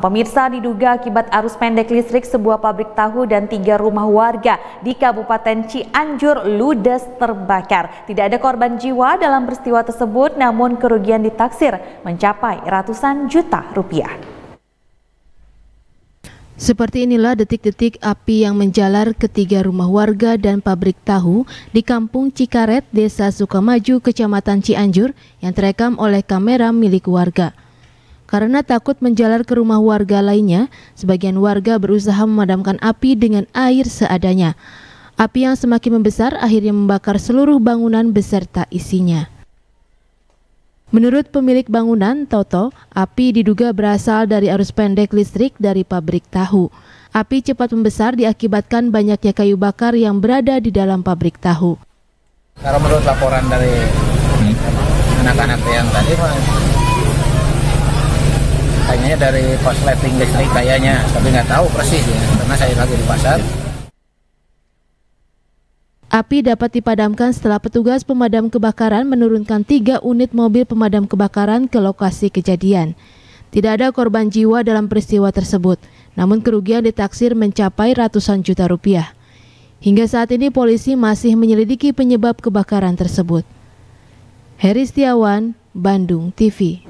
Pemirsa diduga akibat arus pendek listrik sebuah pabrik tahu dan tiga rumah warga di Kabupaten Cianjur ludes terbakar. Tidak ada korban jiwa dalam peristiwa tersebut namun kerugian ditaksir mencapai ratusan juta rupiah. Seperti inilah detik-detik api yang menjalar ke tiga rumah warga dan pabrik tahu di Kampung Cikaret, Desa Sukamaju, Kecamatan Cianjur yang terekam oleh kamera milik warga. Karena takut menjalar ke rumah warga lainnya, sebagian warga berusaha memadamkan api dengan air seadanya. Api yang semakin membesar akhirnya membakar seluruh bangunan beserta isinya. Menurut pemilik bangunan, Toto, api diduga berasal dari arus pendek listrik dari pabrik tahu. Api cepat membesar diakibatkan banyaknya kayu bakar yang berada di dalam pabrik tahu. Kalau menurut laporan dari hmm. anak-anak yang tadi, katanya dari korsleting listrik kayaknya, tapi nggak tahu persis ya, karena saya lagi di pasar. Api dapat dipadamkan setelah petugas pemadam kebakaran menurunkan tiga unit mobil pemadam kebakaran ke lokasi kejadian. Tidak ada korban jiwa dalam peristiwa tersebut, namun kerugian ditaksir mencapai ratusan juta rupiah. Hingga saat ini polisi masih menyelidiki penyebab kebakaran tersebut. Heri Setiawan, Bandung TV